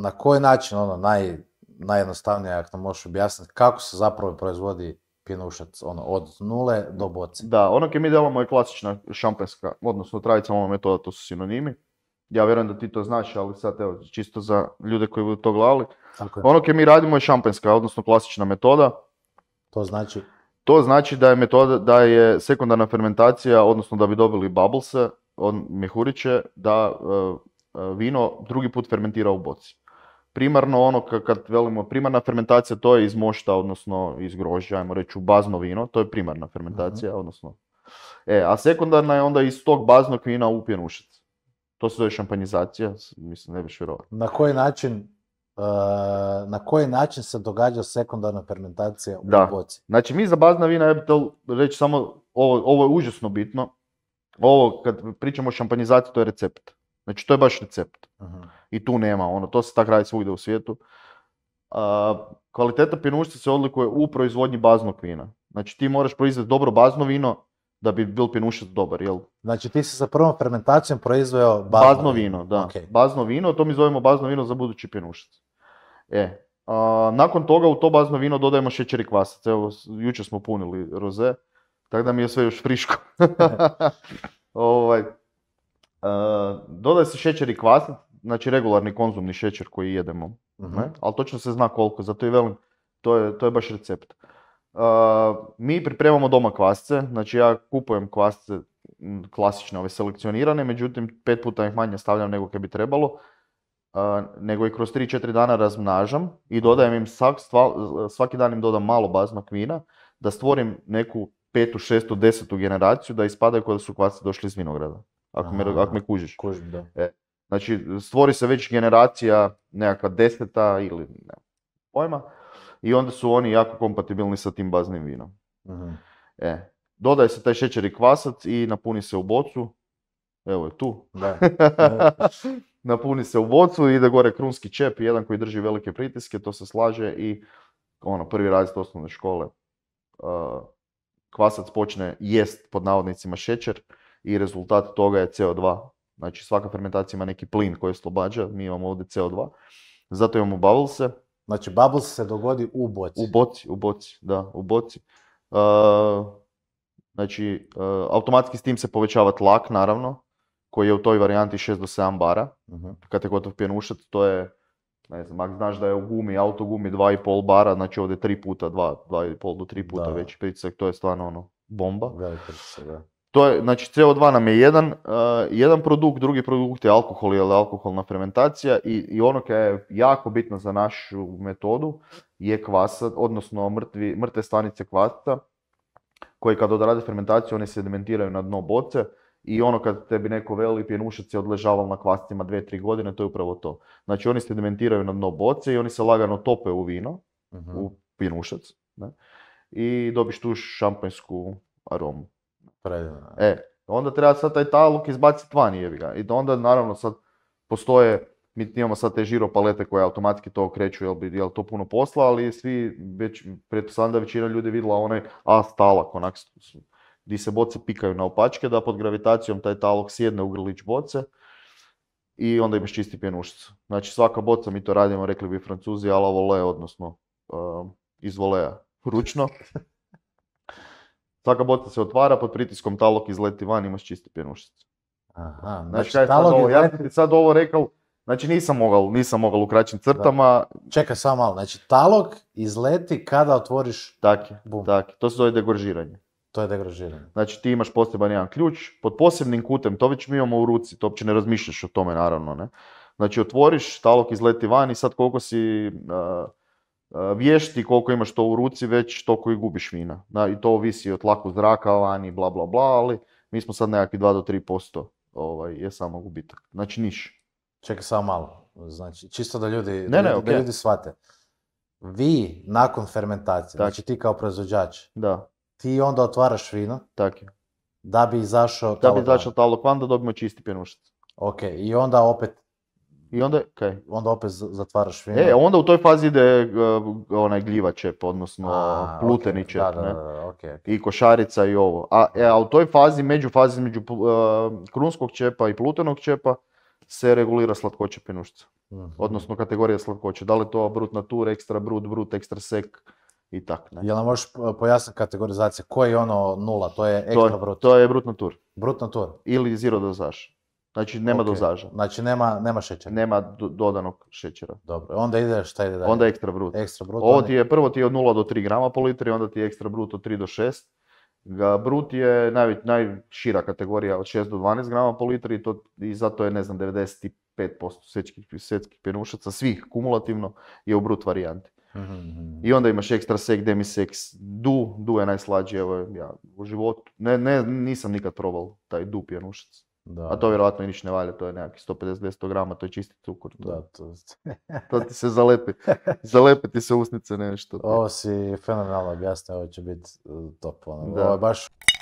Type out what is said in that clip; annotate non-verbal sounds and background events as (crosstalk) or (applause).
na koji način, ono, naj, najjednostavnije, ako nam možeš objasniti, kako se zapravo proizvodi pinušac, ono, od nule do boci? Da, ono koje mi delamo je klasična šampenska, odnosno tradicionalna metoda, to su sinonimi. Ja vjerujem da ti to znaš, ali sad, evo, čisto za ljude koji budu to gledali. Ono koje mi radimo je šampenska, odnosno klasična metoda. To znači? To znači da je metoda, da je sekundarna fermentacija, odnosno da bi dobili bubblese, on mehuriće, da e, e, vino drugi put fermentira u boci primarno ono kad velimo primarna fermentacija to je iz mošta odnosno iz grožđa ajmo reći u bazno vino to je primarna fermentacija odnosno e a sekundarna je onda iz tog baznog vina u pjenušac to se zove šampanjizacija mislim ne bi na koji način e, na koji način se događa sekundarna fermentacija u da. boci. Znači mi za bazna vina, ja bih reći samo, ovo, ovo je užasno bitno. Ovo kad pričamo o šampanjizaciji, to je recept. Znači to je baš recept. uh i tu nema. Ono, to se tak radi svugdje u svijetu. A, kvaliteta pjenušca se odlikuje u proizvodnji baznog vina. Znači ti moraš proizvesti dobro bazno vino da bi bil pjenušac dobar, jel? Znači ti si sa prvom fermentacijom proizveo bazno, bazno vino. Da, bazno vino, to mi zovemo bazno vino za budući pjenušac. E, nakon toga u to bazno vino dodajemo šećer i kvasac. Evo, jučer smo punili roze, tako da mi je sve još friško. (laughs) (laughs) ovaj, dodaje se šećer i kvasac, znači regularni konzumni šećer koji jedemo, mhm. ne? ali točno se zna koliko, zato i velim, to je, to je baš recept. Uh, mi pripremamo doma kvasce, znači ja kupujem kvasce klasične, ove selekcionirane, međutim pet puta ih manje stavljam nego kad bi trebalo, uh, nego ih kroz 3-4 dana razmnažam i dodajem im svaki dan im dodam malo baznog vina, da stvorim neku petu, šestu, desetu generaciju da ispadaju kao da su kvasce došli iz vinograda. Ako, me, ako me kužiš. Kužim, da. E, Znači, stvori se već generacija nekakva deseta ili ne, pojma i onda su oni jako kompatibilni sa tim baznim vinom. Mhm. E, dodaje se taj šećer i kvasac i napuni se u bocu. Evo je tu. Da. (laughs) napuni se u bocu, ide gore krunski čep, jedan koji drži velike pritiske, to se slaže i ono, prvi razred osnovne škole. Uh, kvasac počne jest pod navodnicima šećer i rezultat toga je CO2 Znači svaka fermentacija ima neki plin koji slobađa, mi imamo ovdje CO2. Zato imamo bubblese. Znači bubbles se dogodi u boci. U boci, u boci, da, u boci. Uh, znači, automatski s tim se povećava tlak, naravno, koji je u toj varijanti 6 do 7 bara. Uh-huh. Kad je gotov pjenušac, to je, ne znam, ako znaš da je u gumi, auto gumi 2,5 bara, znači ovdje 3 puta, 2,5 do 3 puta da. veći pritisak, to je stvarno ono, bomba. se, da to je, znači CO2 nam je jedan, e, jedan produkt, drugi produkt je alkohol ili alkoholna fermentacija i, i ono koje je jako bitno za našu metodu je kvasa, odnosno mrtvi, mrtve stanice kvasca koji kad odrade fermentaciju oni sedimentiraju na dno boce i ono kad tebi neko veli pjenušac je odležaval na kvascima 2-3 godine, to je upravo to. Znači oni sedimentiraju na dno boce i oni se lagano tope u vino, mhm. u pjenušac, ne? i dobiš tu šampanjsku aromu. Predivno. E, onda treba sad taj taluk izbaciti van, jebi ga. I onda naravno sad postoje, mi imamo sad te žiro palete koje automatski to okreću, jel, bi, jel to puno posla, ali svi, već, pretpostavljam da većina ljudi vidjela onaj a talak, onak, di se boce pikaju na opačke, da pod gravitacijom taj talok sjedne u grlić boce i onda imaš čisti pjenušicu. Znači svaka boca, mi to radimo, rekli bi francuzi, ala vole, odnosno izvolea, ehm, iz voleja, ručno. (laughs) Svaka boca se otvara, pod pritiskom talog izleti van, imaš čisti pjenušicu. Aha, znači, znači talog sad ovo, ja bih ti sad ovo rekao, znači nisam mogao, nisam mogao u kraćim crtama. Da. Čekaj samo malo, znači talog izleti kada otvoriš tak je, Tak to se zove degoržiranje. To je degražiranje. Znači ti imaš poseban jedan ključ, pod posebnim kutem, to već mi imamo u ruci, to uopće ne razmišljaš o tome naravno, ne. Znači otvoriš, talog izleti van i sad koliko si E, vješti koliko imaš to u ruci, već toliko i gubiš vina. I to ovisi o tlaku zraka vani, bla bla bla, ali mi smo sad nekakvi 2 do 3% ovaj, je samo gubitak. Znači niš. Čekaj samo malo, znači čisto da ljudi, ne, ne, ljudi, okay. da ljudi shvate. Vi nakon fermentacije, znači ti kao proizvođač, da. ti onda otvaraš vino Tako da bi izašao Da bi izašao talokvan da dobimo čisti pjenušac. Ok, i onda opet i onda, Onda opet zatvaraš E, onda u toj fazi ide e, onaj gljivačep, odnosno pluteni okay. čep, da, da, okay. I košarica i ovo. A, e, u toj fazi, među fazi između e, krunskog čepa i plutenog čepa, se regulira slatkoće pinušca. Mhm. Odnosno kategorija slatkoće. Da li to brut natur, ekstra brut, brut, ekstra sek i tako. Ne? Jel nam možeš e, pojasniti kategorizacije? Koji je ono nula? To je ekstra to, brut? To je brut natur. Brut natur. Ili zero dozaš. Znači nema okay. dozaža. Znači nema, nema šećera. Nema dodanog šećera. Dobro, onda ide šta ide dalje? Onda je ekstra brut. Ekstra Ovo ti je, prvo ti je od 0 do 3 grama po litri, onda ti je ekstra brut od 3 do 6. brut je naj, najšira kategorija od 6 do 12 grama po litri i, to, i zato je, ne znam, 95% svjetskih, svjetskih pjenušaca, svih kumulativno, je u brut varijanti. Mhm. I onda imaš ekstra sek, demiseks, du, du je najslađi, evo ja u životu, ne, ne, nisam nikad probao taj du pjenušac. Da. A to vjerojatno i niš ne valja, to je nekakvih 150-200 grama, to je čisti cukor. To, da, to... to ti se zalepi, (laughs) zalepi ti se usnice nešto. Ovo si fenomenalno objasnio, ovo će biti e, top. Ono. Ovo je baš